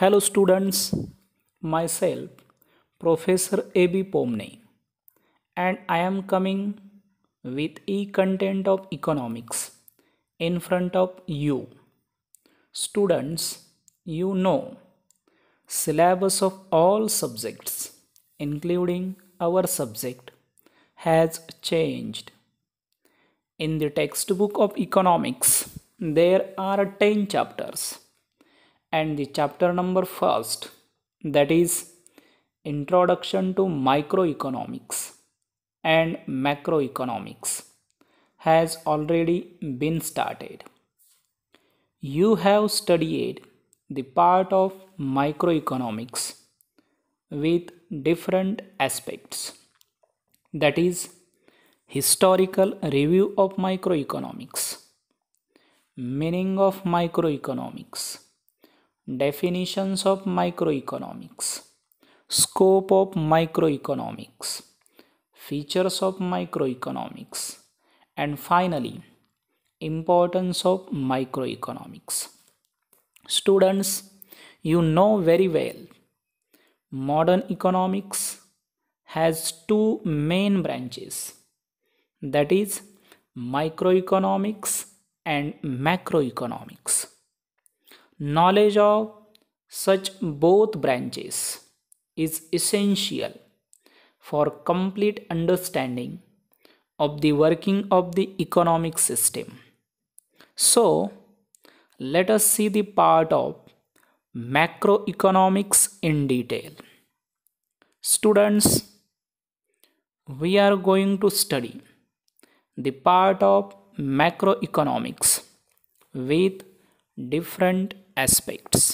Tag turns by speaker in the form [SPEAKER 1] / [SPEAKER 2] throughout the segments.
[SPEAKER 1] Hello students, myself Professor A.B. Pomne and I am coming with e-content of economics in front of you. Students, you know syllabus of all subjects including our subject has changed. In the textbook of economics, there are 10 chapters and the chapter number first that is introduction to microeconomics and macroeconomics has already been started you have studied the part of microeconomics with different aspects that is historical review of microeconomics meaning of microeconomics definitions of microeconomics scope of microeconomics features of microeconomics and finally importance of microeconomics students you know very well modern economics has two main branches that is microeconomics and macroeconomics Knowledge of such both branches is essential for complete understanding of the working of the economic system. So, let us see the part of macroeconomics in detail. Students, we are going to study the part of macroeconomics with different aspects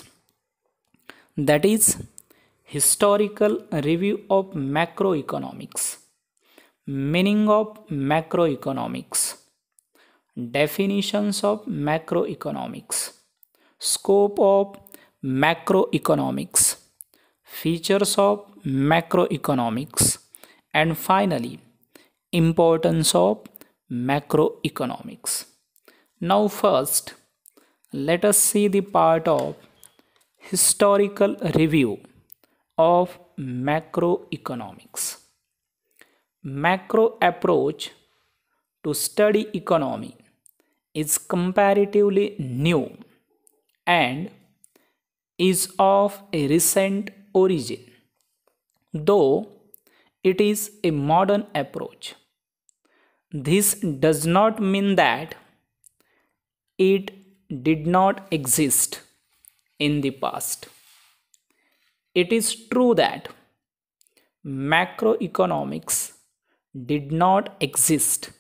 [SPEAKER 1] that is historical review of macroeconomics meaning of macroeconomics definitions of macroeconomics scope of macroeconomics features of macroeconomics and finally importance of macroeconomics now first let us see the part of historical review of macroeconomics macro approach to study economy is comparatively new and is of a recent origin though it is a modern approach this does not mean that it did not exist in the past. It is true that macroeconomics did not exist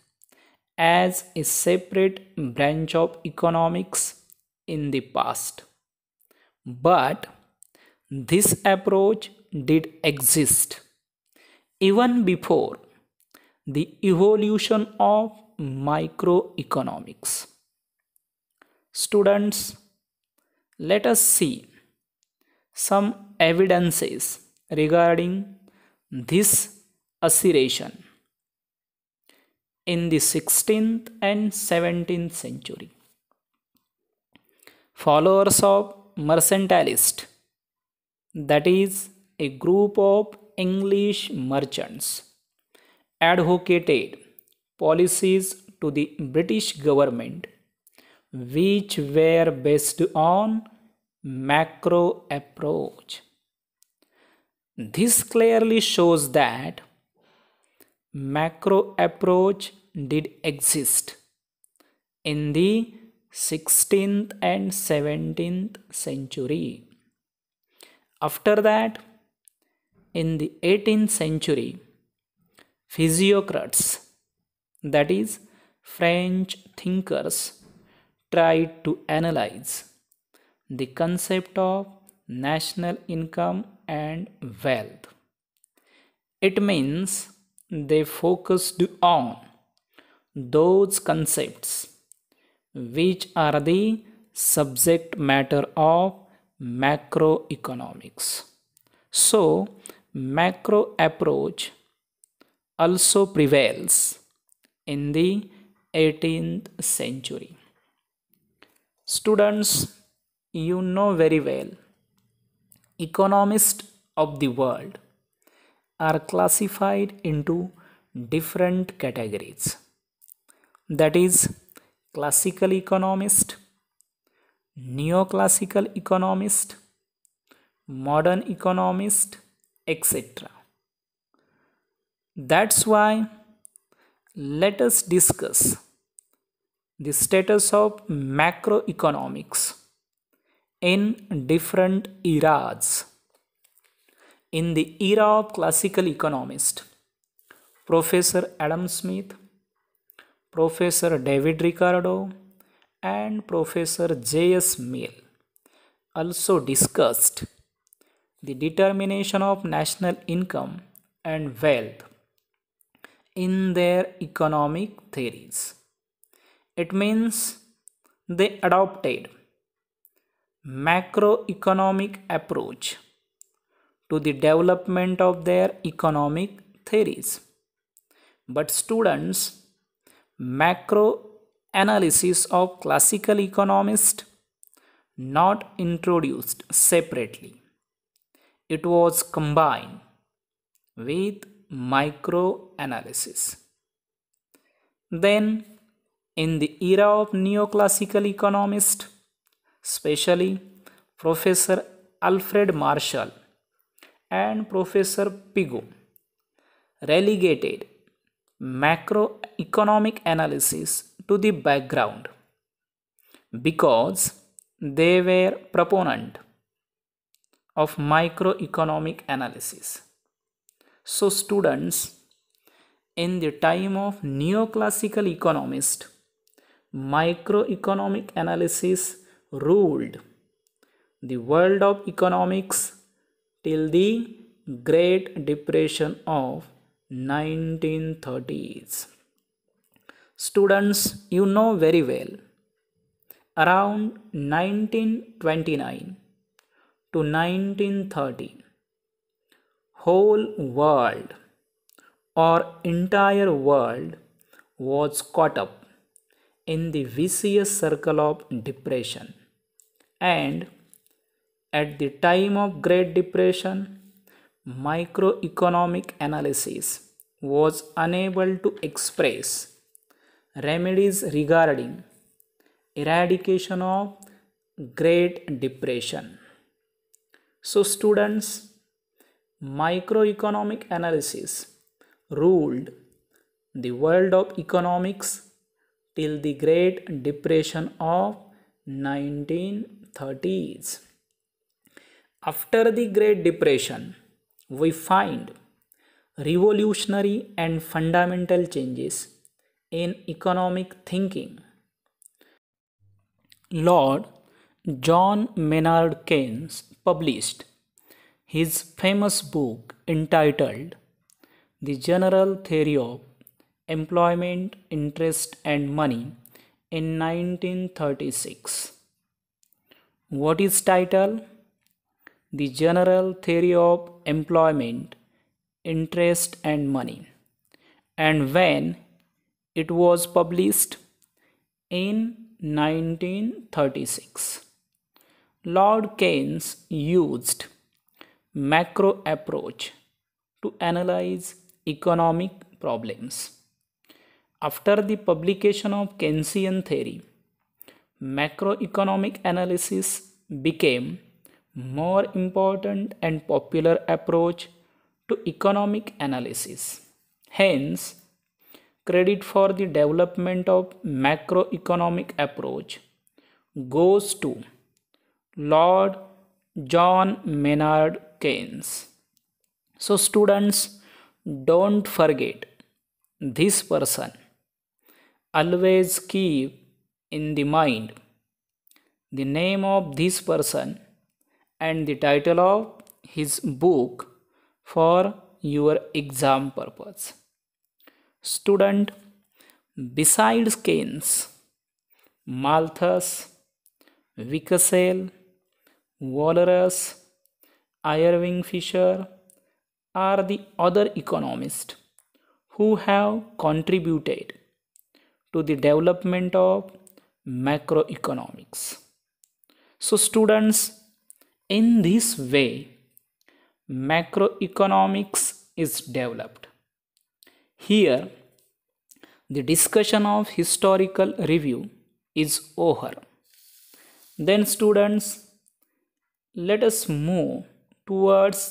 [SPEAKER 1] as a separate branch of economics in the past. But this approach did exist even before the evolution of microeconomics. Students, let us see some evidences regarding this assertion in the 16th and 17th century. Followers of mercantilist, that is, a group of English merchants, advocated policies to the British government which were based on macro approach. This clearly shows that macro approach did exist in the 16th and 17th century. After that, in the 18th century, physiocrats, that is, French thinkers, tried to analyze the concept of national income and wealth. It means they focused on those concepts which are the subject matter of macroeconomics. So, macro approach also prevails in the 18th century. Students, you know very well, economists of the world are classified into different categories. That is, classical economist, neoclassical economist, modern economist, etc. That's why let us discuss the status of macroeconomics in different eras. In the era of classical economist, Professor Adam Smith, Professor David Ricardo, and Professor J.S. Mill also discussed the determination of national income and wealth in their economic theories it means they adopted macroeconomic approach to the development of their economic theories but students macro analysis of classical economists not introduced separately it was combined with micro analysis then in the era of neoclassical economists, especially Professor Alfred Marshall and Professor Pigou, relegated macroeconomic analysis to the background because they were proponent of microeconomic analysis so students in the time of neoclassical economists microeconomic analysis ruled the world of economics till the Great Depression of 1930s. Students, you know very well, around 1929 to 1930, whole world or entire world was caught up in the vicious circle of depression and at the time of great depression microeconomic analysis was unable to express remedies regarding eradication of great depression so students microeconomic analysis ruled the world of economics till the Great Depression of 1930s. After the Great Depression, we find revolutionary and fundamental changes in economic thinking. Lord John Maynard Keynes published his famous book entitled The General Theory of employment, interest, and money in 1936. What is title? The General Theory of Employment, Interest, and Money. And when it was published? In 1936. Lord Keynes used macro approach to analyze economic problems. After the publication of Keynesian theory, macroeconomic analysis became more important and popular approach to economic analysis. Hence, credit for the development of macroeconomic approach goes to Lord John Maynard Keynes. So students don't forget this person always keep in the mind the name of this person and the title of his book for your exam purpose. Student, besides Keynes, Malthus, Wickesell, Walrus, Irving Fisher are the other economists who have contributed to the development of macroeconomics. So students, in this way, macroeconomics is developed. Here, the discussion of historical review is over. Then students, let us move towards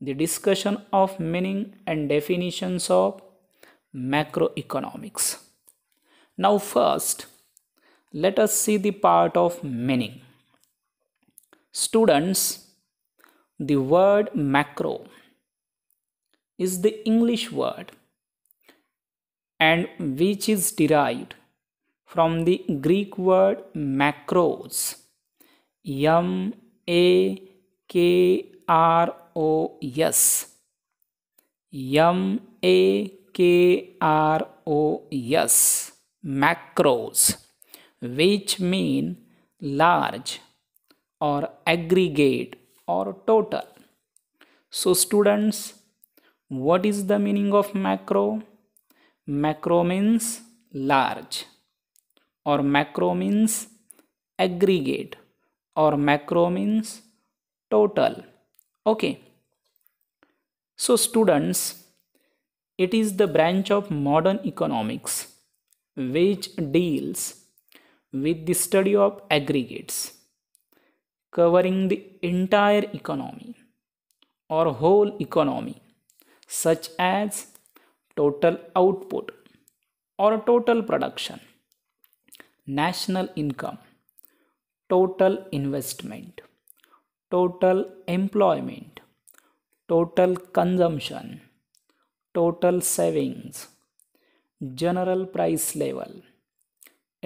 [SPEAKER 1] the discussion of meaning and definitions of macroeconomics. Now, first, let us see the part of meaning. Students, the word macro is the English word and which is derived from the Greek word macros, M A K R O S. M A K R O S macros, which mean large or aggregate or total. So, students, what is the meaning of macro? Macro means large, or macro means aggregate, or macro means total. Okay. So, students, it is the branch of modern economics which deals with the study of aggregates covering the entire economy or whole economy such as total output or total production national income total investment total employment total consumption total savings general price level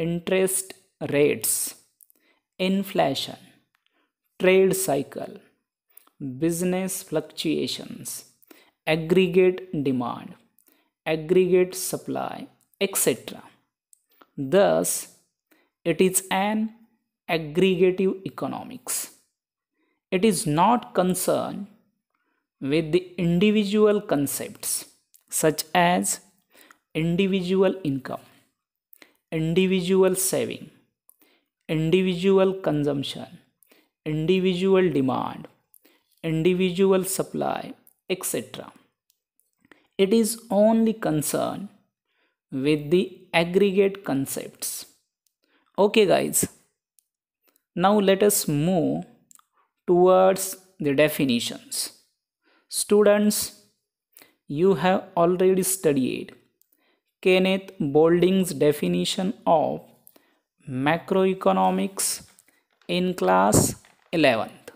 [SPEAKER 1] interest rates inflation trade cycle business fluctuations aggregate demand aggregate supply etc thus it is an aggregative economics it is not concerned with the individual concepts such as individual income individual saving individual consumption individual demand individual supply etc it is only concerned with the aggregate concepts okay guys now let us move towards the definitions students you have already studied Kenneth Boulding's definition of macroeconomics in class 11th.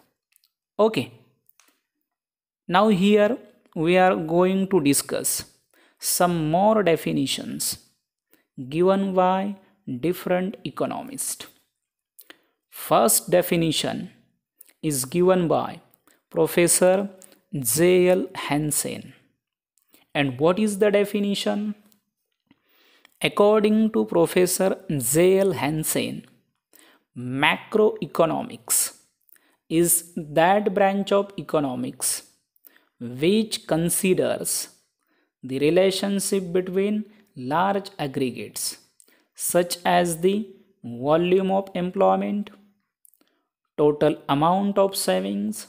[SPEAKER 1] Okay. Now here we are going to discuss some more definitions given by different economists. First definition is given by Professor J.L. Hansen. And what is the definition? According to Professor J.L. Hansen, macroeconomics is that branch of economics which considers the relationship between large aggregates such as the volume of employment, total amount of savings,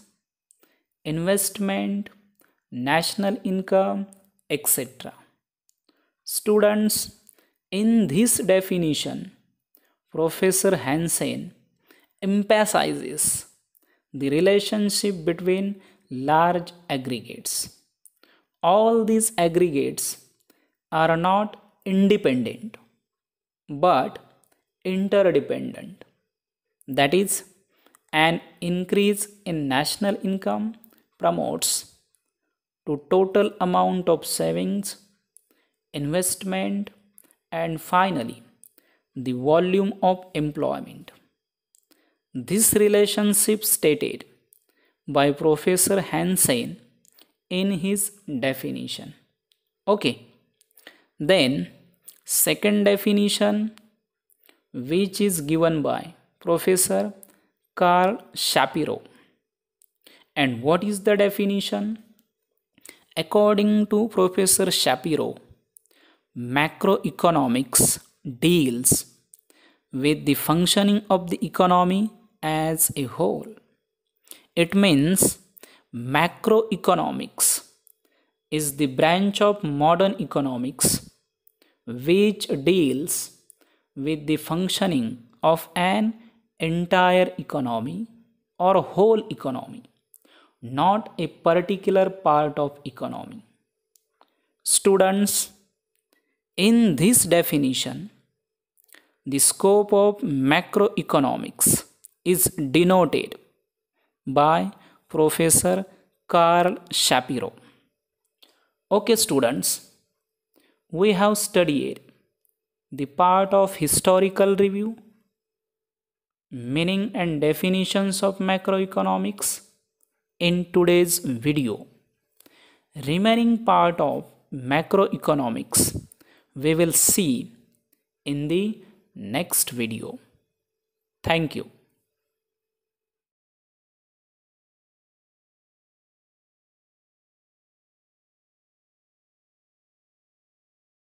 [SPEAKER 1] investment, national income, etc. Students, in this definition, Professor Hansen emphasizes the relationship between large aggregates. All these aggregates are not independent but interdependent. That is, an increase in national income promotes to total amount of savings, investment, and finally the volume of employment this relationship stated by professor hansen in his definition okay then second definition which is given by professor carl shapiro and what is the definition according to professor shapiro macroeconomics deals with the functioning of the economy as a whole. It means macroeconomics is the branch of modern economics which deals with the functioning of an entire economy or whole economy not a particular part of economy students in this definition, the scope of macroeconomics is denoted by Professor Carl Shapiro. Okay, students, we have studied the part of historical review, meaning and definitions of macroeconomics in today's video. Remaining part of macroeconomics we will see in the next video thank you